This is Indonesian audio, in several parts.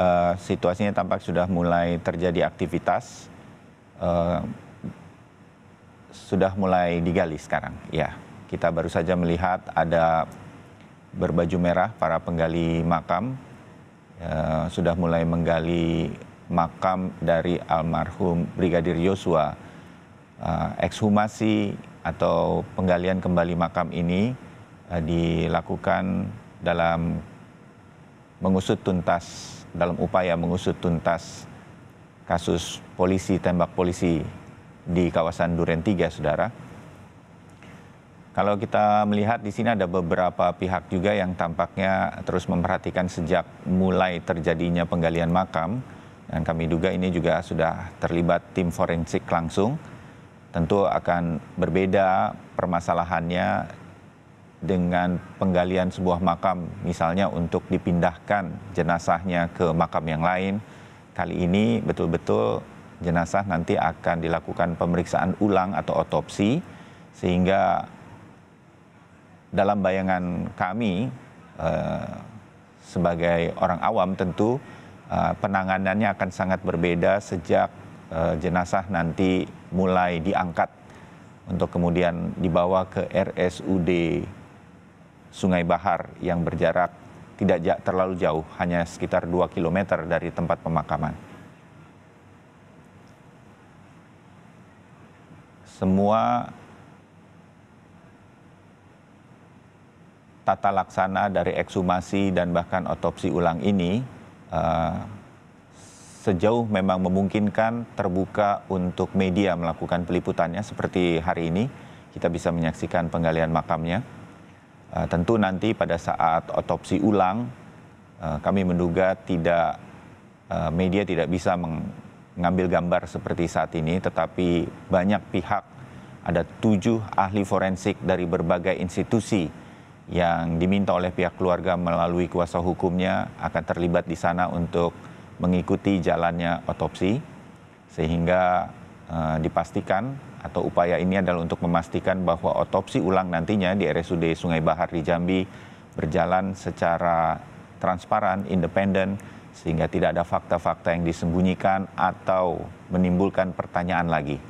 uh, situasinya tampak sudah mulai terjadi aktivitas, uh, sudah mulai digali sekarang. Ya, kita baru saja melihat ada berbaju merah para penggali makam uh, sudah mulai menggali makam dari almarhum Brigadir Yosua. Uh, ekshumasi atau penggalian kembali makam ini uh, dilakukan dalam mengusut tuntas dalam upaya mengusut tuntas kasus polisi tembak polisi di kawasan Duren Tiga, Saudara. Kalau kita melihat di sini ada beberapa pihak juga yang tampaknya terus memperhatikan sejak mulai terjadinya penggalian makam dan kami duga ini juga sudah terlibat tim forensik langsung. Tentu akan berbeda permasalahannya dengan penggalian sebuah makam, misalnya untuk dipindahkan jenazahnya ke makam yang lain. Kali ini betul-betul jenazah nanti akan dilakukan pemeriksaan ulang atau otopsi, sehingga dalam bayangan kami eh, sebagai orang awam tentu eh, penanganannya akan sangat berbeda sejak eh, jenazah nanti mulai diangkat untuk kemudian dibawa ke RSUD Sungai Bahar yang berjarak tidak terlalu jauh, hanya sekitar 2 km dari tempat pemakaman. Semua tata laksana dari ekshumasi dan bahkan otopsi ulang ini eh, sejauh memang memungkinkan terbuka untuk media melakukan peliputannya seperti hari ini kita bisa menyaksikan penggalian makamnya. Eh, tentu nanti pada saat otopsi ulang eh, kami menduga tidak eh, media tidak bisa mengambil gambar seperti saat ini, tetapi banyak pihak ada tujuh ahli forensik dari berbagai institusi yang diminta oleh pihak keluarga melalui kuasa hukumnya akan terlibat di sana untuk mengikuti jalannya otopsi sehingga Eh, dipastikan atau upaya ini adalah untuk memastikan bahwa otopsi ulang nantinya di RSUD Sungai Bahar di Jambi berjalan secara transparan, independen, sehingga tidak ada fakta-fakta yang disembunyikan atau menimbulkan pertanyaan lagi.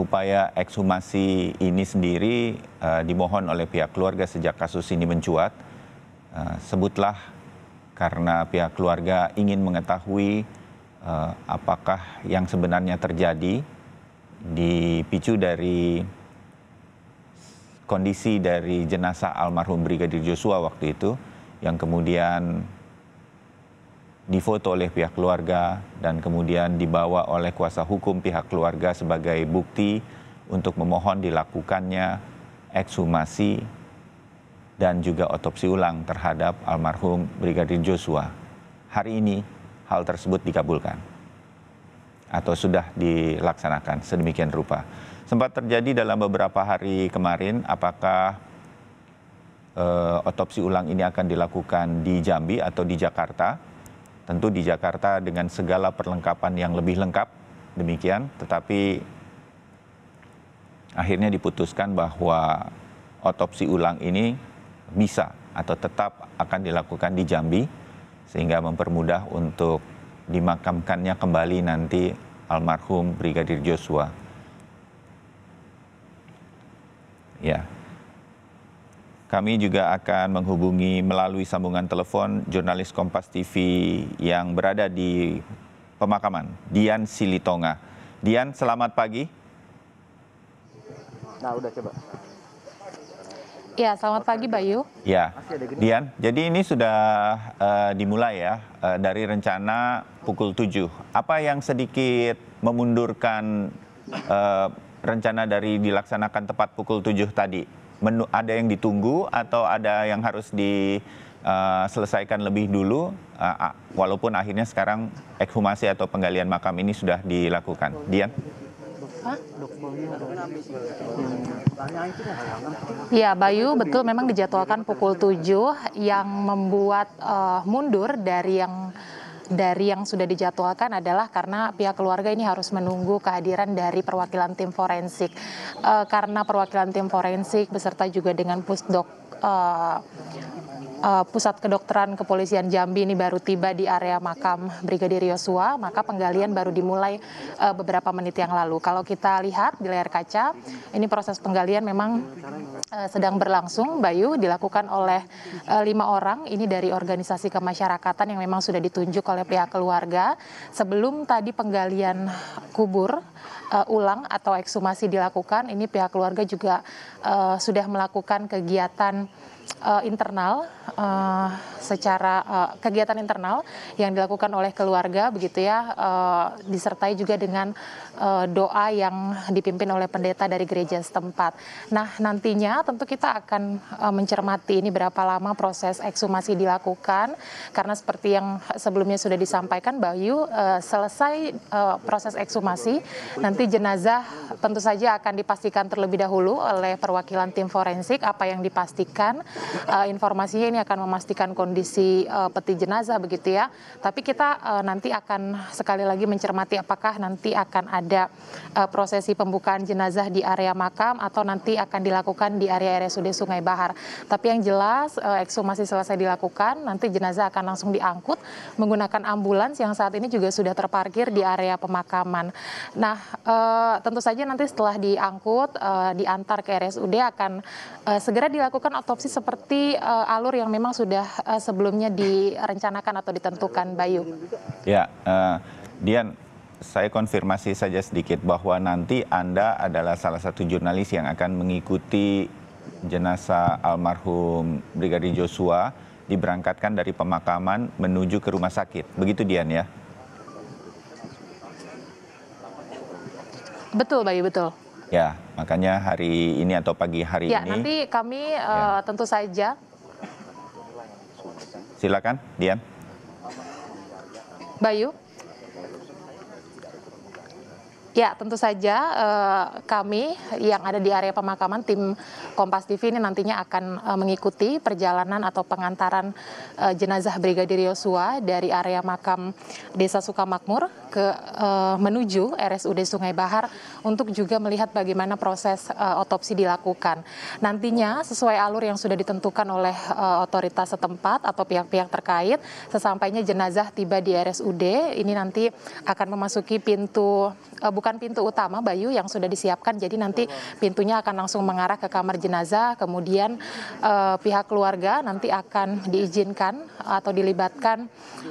Upaya ekshumasi ini sendiri uh, dimohon oleh pihak keluarga sejak kasus ini mencuat. Uh, sebutlah karena pihak keluarga ingin mengetahui uh, apakah yang sebenarnya terjadi dipicu dari kondisi dari jenazah almarhum Brigadir Joshua waktu itu yang kemudian difoto oleh pihak keluarga dan kemudian dibawa oleh kuasa hukum pihak keluarga sebagai bukti untuk memohon dilakukannya ekshumasi dan juga otopsi ulang terhadap almarhum Brigadir Joshua. Hari ini hal tersebut dikabulkan atau sudah dilaksanakan sedemikian rupa. Sempat terjadi dalam beberapa hari kemarin apakah eh, otopsi ulang ini akan dilakukan di Jambi atau di Jakarta? Tentu di Jakarta dengan segala perlengkapan yang lebih lengkap demikian, tetapi akhirnya diputuskan bahwa otopsi ulang ini bisa atau tetap akan dilakukan di Jambi sehingga mempermudah untuk dimakamkannya kembali nanti almarhum Brigadir Joshua. Ya. Kami juga akan menghubungi melalui sambungan telepon jurnalis Kompas TV yang berada di pemakaman, Dian Silitonga. Dian, selamat pagi. Nah, udah coba. Ya, selamat pagi Bayu. Ya, Dian. Jadi ini sudah uh, dimulai ya uh, dari rencana pukul 7. Apa yang sedikit memundurkan uh, rencana dari dilaksanakan tepat pukul 7 tadi? Menu, ada yang ditunggu atau ada yang harus diselesaikan uh, lebih dulu? Uh, walaupun akhirnya sekarang ekshumasi atau penggalian makam ini sudah dilakukan. Dian. Ya, Bayu, betul memang dijadwalkan pukul 7 yang membuat uh, mundur dari yang dari yang sudah dijadwalkan adalah karena pihak keluarga ini harus menunggu kehadiran dari perwakilan tim forensik. uh, karena perwakilan tim forensik beserta juga dengan pusdok uh, Eh, Pusat Kedokteran Kepolisian Jambi ini baru tiba di area makam Brigadir Yosua, maka penggalian baru dimulai uh, beberapa menit yang lalu. Kalau kita lihat di layar kaca, ini proses penggalian memang uh, sedang berlangsung, Bayu, dilakukan oleh uh, lima orang. Ini dari organisasi kemasyarakatan yang memang sudah ditunjuk oleh pihak keluarga. Sebelum tadi penggalian kubur uh, ulang atau ekshumasi dilakukan, ini pihak keluarga juga uh, sudah melakukan kegiatan Eh, internal eh, secara eh, kegiatan internal yang dilakukan oleh keluarga begitu ya disertai juga dengan doa yang dipimpin oleh pendeta dari gereja setempat. Nah, nantinya tentu kita akan mencermati ini berapa lama proses ekshumasi dilakukan karena seperti yang sebelumnya sudah disampaikan Bayu selesai proses ekshumasi nanti jenazah tentu saja akan dipastikan terlebih dahulu oleh perwakilan tim forensik apa yang dipastikan uh, informasinya ini akan memastikan kondisi uh, peti jenazah begitu ya. Tapi kita uh, nanti akan sekali lagi mencermati apakah nanti akan ada uh, prosesi pembukaan jenazah di area makam atau nanti akan dilakukan di area RSUD Sungai Bahar. Tapi yang jelas uh, ekshumasi selesai dilakukan, nanti jenazah akan langsung diangkut menggunakan ambulans yang saat ini juga sudah terparkir di area pemakaman. Nah, uh, tentu saja nanti setelah diangkut uh, diantar ke RSUD akan uh, segera dilakukan otopsi seperti seperti uh, alur yang memang sudah uh, sebelumnya direncanakan atau ditentukan, Bayu? Ya, uh, Dian, saya konfirmasi saja sedikit bahwa nanti Anda adalah salah satu jurnalis yang akan mengikuti jenazah almarhum Brigadir Joshua diberangkatkan dari pemakaman menuju ke rumah sakit. Begitu Dian ya? Betul Bayu, betul. Ya, makanya hari ini atau pagi hari ya, ini. Ya, nanti kami uh, tentu saja. Silakan, Dian. Bayu. Ya, tentu saja eh, kami yang ada di area pemakaman tim Kompas TV ini nantinya akan eh, mengikuti perjalanan atau pengantaran eh, jenazah Brigadir Yosua dari area makam Desa Sukamakmur ke eh, menuju RSUD Sungai Bahar untuk juga melihat bagaimana proses eh, otopsi dilakukan. Nantinya sesuai alur yang sudah ditentukan oleh eh, otoritas setempat atau pihak-pihak terkait, sesampainya jenazah tiba di RSUD ini nanti akan memasuki pintu eh, bukan pintu utama Bayu yang sudah disiapkan jadi nanti pintunya akan langsung mengarah ke kamar jenazah kemudian eh, pihak keluarga nanti akan diizinkan atau dilibatkan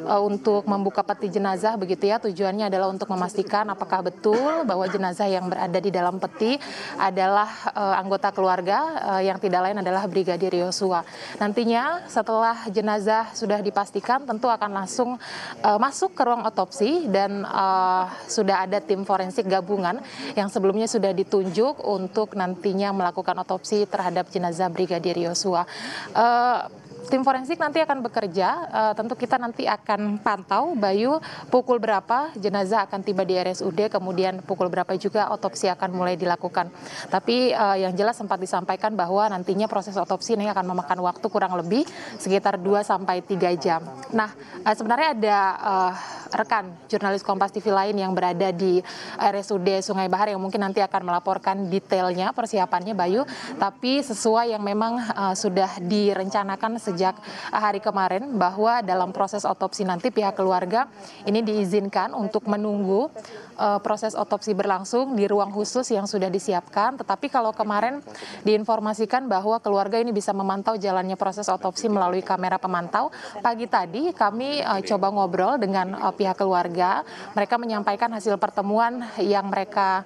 eh, untuk membuka peti jenazah begitu ya tujuannya adalah untuk memastikan apakah betul bahwa jenazah yang berada di dalam peti adalah eh, anggota keluarga eh, yang tidak lain adalah Brigadir Yosua nantinya setelah jenazah sudah dipastikan tentu akan langsung eh, masuk ke ruang otopsi dan eh, sudah ada tim forensik gabungan yang sebelumnya sudah ditunjuk untuk nantinya melakukan otopsi terhadap jenazah Brigadir Yosua. Uh, tim forensik nanti akan bekerja. Uh, tentu kita nanti akan pantau Bayu pukul berapa jenazah akan tiba di RSUD, kemudian pukul berapa juga otopsi akan mulai dilakukan. Tapi uh, yang jelas sempat disampaikan bahwa nantinya proses otopsi ini akan memakan waktu kurang lebih sekitar 2 sampai 3 jam. Nah, uh, sebenarnya ada uh, rekan jurnalis Kompas TV lain yang berada di RSUD Sungai Bahar yang mungkin nanti akan melaporkan detailnya persiapannya Bayu, tapi sesuai yang memang uh, sudah direncanakan sejak hari kemarin bahwa dalam proses otopsi nanti pihak keluarga ini diizinkan untuk menunggu eh, proses otopsi berlangsung di ruang khusus yang sudah disiapkan. Tetapi kalau kemarin diinformasikan bahwa keluarga ini bisa memantau jalannya proses otopsi melalui kamera pemantau. Pagi tadi kami eh, coba ngobrol dengan eh, pihak keluarga. Mereka menyampaikan hasil pertemuan yang mereka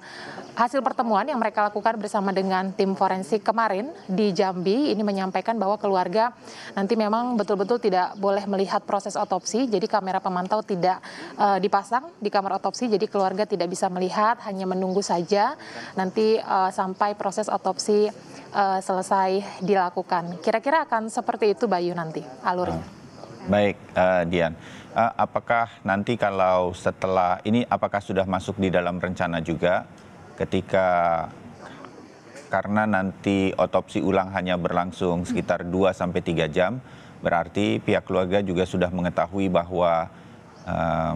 hasil pertemuan yang mereka lakukan bersama dengan tim forensik kemarin di Jambi ini menyampaikan bahwa keluarga nanti memang betul-betul tidak boleh melihat proses otopsi. Jadi kamera pemantau tidak uh, dipasang di kamar otopsi. Jadi keluarga tidak bisa melihat, hanya menunggu saja nanti uh, sampai proses otopsi uh, selesai dilakukan. Kira-kira akan seperti itu Bayu nanti alurnya. Ah, baik, uh, Dian. Uh, apakah nanti kalau setelah ini apakah sudah masuk di dalam rencana juga ketika karena nanti otopsi ulang hanya berlangsung sekitar 2 sampai 3 jam, berarti pihak keluarga juga sudah mengetahui bahwa uh,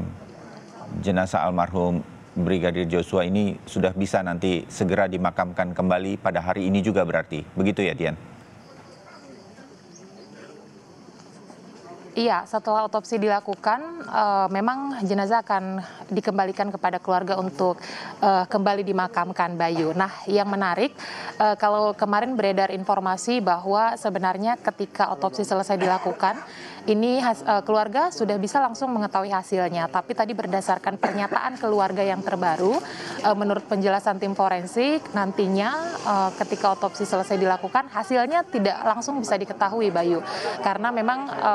jenazah almarhum Brigadir Joshua ini sudah bisa nanti segera dimakamkan kembali pada hari ini juga berarti. Begitu ya Dian? Iya, setelah otopsi dilakukan, uh, memang jenazah akan dikembalikan kepada keluarga untuk uh, kembali dimakamkan Bayu. Nah, yang menarik, uh, kalau kemarin beredar informasi bahwa sebenarnya ketika otopsi selesai dilakukan, ini has, uh, keluarga sudah bisa langsung mengetahui hasilnya. Tapi tadi berdasarkan pernyataan keluarga yang terbaru, uh, menurut penjelasan tim forensik, nantinya uh, ketika otopsi selesai dilakukan, hasilnya tidak langsung bisa diketahui, Bayu, karena memang sampel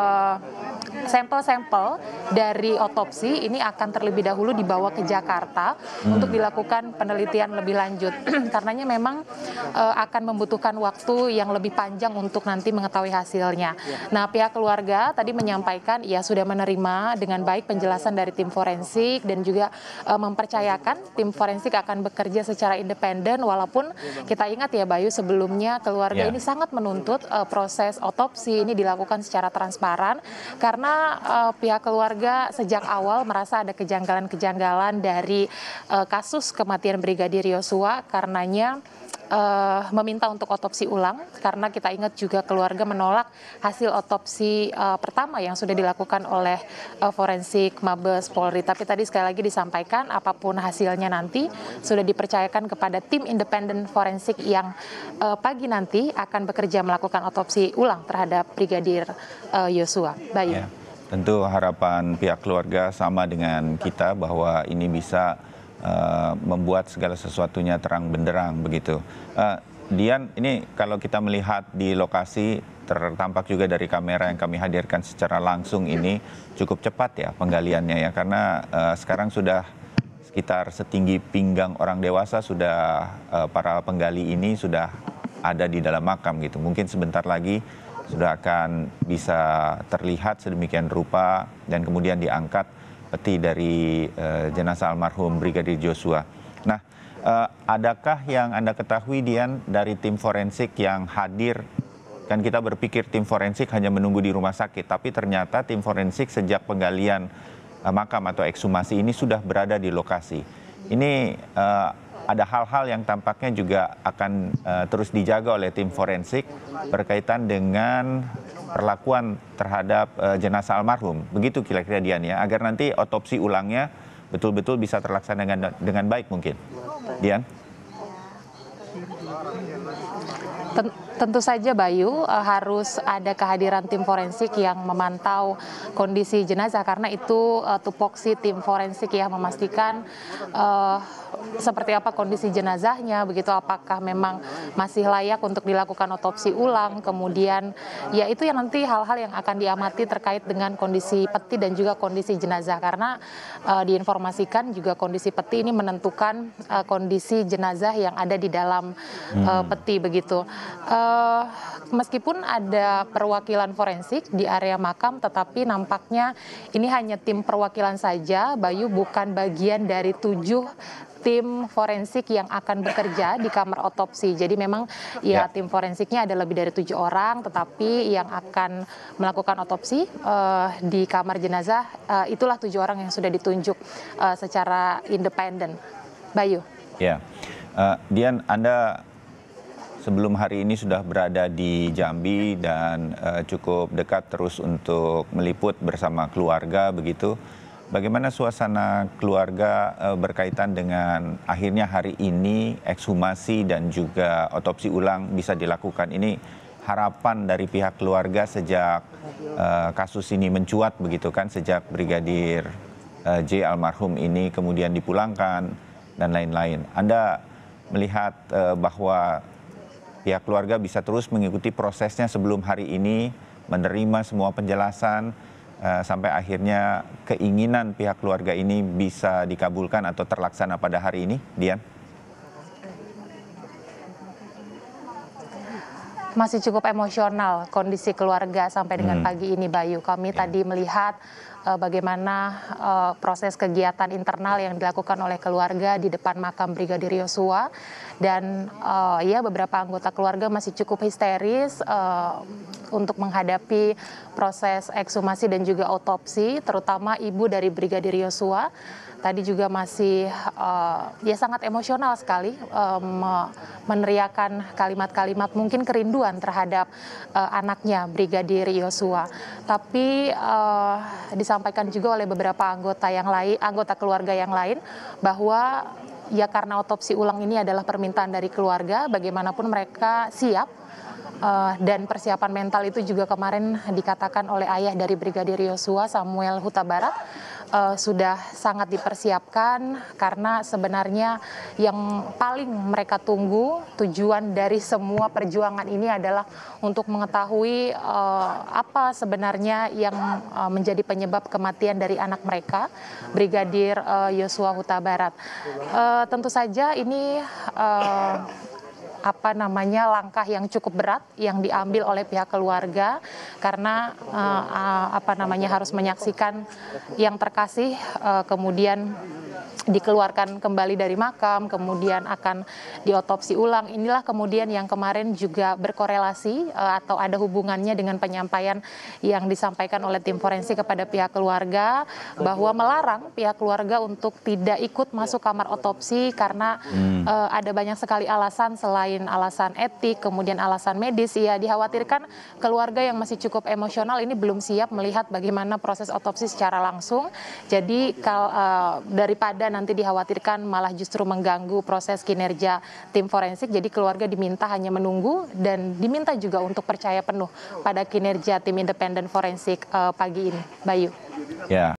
sampel-sampel dari otopsi ini akan terlebih dahulu dibawa ke Jakarta hmm. untuk dilakukan penelitian lebih lanjut. Karenanya memang uh, akan membutuhkan waktu yang lebih panjang untuk nanti mengetahui hasilnya. Ya. Nah, pihak keluarga tadi menyampaikan ia sudah menerima dengan baik penjelasan dari tim forensik dan juga uh, mempercayakan tim forensik akan bekerja secara independen walaupun kita ingat ya Bayu sebelumnya keluarga ya. ini sangat menuntut uh, proses otopsi ini dilakukan secara transparan karena uh, pihak keluarga sejak awal merasa ada kejanggalan-kejanggalan dari uh, kasus kematian Brigadir Yosua karenanya uh, meminta untuk otopsi ulang karena kita ingat juga keluarga menolak hasil otopsi uh, pertama yang sudah dilakukan oleh uh, forensik Mabes Polri. Tapi tadi sekali lagi disampaikan apapun hasilnya nanti sudah dipercayakan kepada tim independen forensik yang uh, pagi nanti akan bekerja melakukan otopsi ulang terhadap Brigadir Yosua. Bayu. Ya, tentu harapan pihak keluarga sama dengan kita bahwa ini bisa Eh, membuat segala sesuatunya terang benderang begitu. Uh, Dian, ini kalau kita melihat di lokasi tertampak juga dari kamera yang kami hadirkan secara langsung ini cukup cepat ya penggaliannya ya karena uh, sekarang sudah sekitar setinggi pinggang orang dewasa sudah uh, para penggali ini sudah ada di dalam makam gitu. Mungkin sebentar lagi sudah akan bisa terlihat sedemikian rupa dan kemudian diangkat peti dari eh, jenazah almarhum Brigadir Joshua. Nah, eh, adakah yang Anda ketahui Dian dari tim forensik yang hadir? Kan kita berpikir tim forensik hanya menunggu di rumah sakit, tapi ternyata tim forensik sejak penggalian eh, makam atau ekshumasi ini sudah berada di lokasi. Ini ada hal-hal yang tampaknya juga akan uh, terus dijaga oleh tim forensik berkaitan dengan perlakuan terhadap uh, jenazah almarhum. Begitu kira-kira Dian ya, agar nanti otopsi ulangnya betul-betul bisa terlaksana dengan dengan baik mungkin. Dian. Tentu saja Bayu eh, harus ada kehadiran tim forensik yang memantau kondisi jenazah karena itu eh, tupoksi tim forensik yang memastikan uh, seperti apa kondisi jenazahnya begitu apakah memang masih layak untuk dilakukan otopsi ulang kemudian ya itu yang nanti hal-hal yang akan diamati terkait dengan kondisi peti dan juga kondisi jenazah karena uh, diinformasikan juga kondisi peti ini menentukan uh, kondisi jenazah yang ada di dalam uh, peti begitu uh, uh, meskipun ada perwakilan forensik di area makam, tetapi nampaknya ini hanya tim perwakilan saja. Bayu bukan bagian dari tujuh tim forensik yang akan bekerja di kamar otopsi. Jadi memang ya, ya. tim forensiknya ada lebih dari tujuh orang, tetapi yang akan melakukan otopsi uh, di kamar jenazah uh, itulah tujuh orang yang sudah ditunjuk uh, secara independen. Bayu. Ya, uh, Dian, Anda sebelum hari ini sudah berada di Jambi dan uh, cukup dekat terus untuk meliput bersama keluarga begitu. Bagaimana suasana keluarga uh, berkaitan dengan akhirnya hari ini ekshumasi dan juga otopsi ulang bisa dilakukan ini harapan dari pihak keluarga sejak uh, kasus ini mencuat begitu kan sejak brigadir uh, J almarhum ini kemudian dipulangkan dan lain-lain. Anda melihat uh, bahwa pihak keluarga bisa terus mengikuti prosesnya sebelum hari ini menerima semua penjelasan uh, sampai akhirnya keinginan pihak keluarga ini bisa dikabulkan atau terlaksana pada hari ini, Dian? masih cukup emosional kondisi keluarga sampai dengan hmm. pagi ini Bayu. Kami yeah. tadi melihat uh, bagaimana uh, proses kegiatan internal yang dilakukan oleh keluarga di depan makam Brigadir Yosua dan uh, ya beberapa anggota keluarga masih cukup histeris uh, untuk menghadapi proses ekshumasi dan juga otopsi terutama ibu dari Brigadir Yosua tadi juga masih uh, ya sangat emosional sekali um, meneriakan kalimat-kalimat mungkin kerinduan terhadap uh, anaknya Brigadir Yosua. Tapi uh, disampaikan juga oleh beberapa anggota yang lain, anggota keluarga yang lain bahwa ya karena otopsi ulang ini adalah permintaan dari keluarga, bagaimanapun mereka siap uh, dan persiapan mental itu juga kemarin dikatakan oleh ayah dari Brigadir Yosua Samuel Huta Barat uh, sudah sangat dipersiapkan karena sebenarnya yang paling mereka tunggu tujuan dari semua perjuangan ini adalah untuk mengetahui uh, apa sebenarnya yang uh, menjadi penyebab kematian dari anak mereka Brigadir Yosua Huta Barat. Uh, tentu saja ini uh, apa namanya langkah yang cukup berat yang diambil oleh pihak keluarga karena eh, apa namanya harus menyaksikan yang terkasih eh, kemudian dikeluarkan kembali dari makam, kemudian akan diotopsi ulang. Inilah kemudian yang kemarin juga berkorelasi eh, atau ada hubungannya dengan penyampaian yang disampaikan oleh tim forensik kepada pihak keluarga bahwa melarang pihak keluarga untuk tidak ikut masuk kamar otopsi karena hmm. uh, ada banyak sekali alasan selain selain alasan etik, kemudian alasan medis, ya dikhawatirkan keluarga yang masih cukup emosional ini belum siap melihat bagaimana proses otopsi secara langsung. Jadi kal, uh, daripada nanti dikhawatirkan malah justru mengganggu proses kinerja tim forensik, jadi keluarga diminta hanya menunggu dan diminta juga untuk percaya penuh pada kinerja tim independen forensik uh, pagi ini. Bayu. Yeah.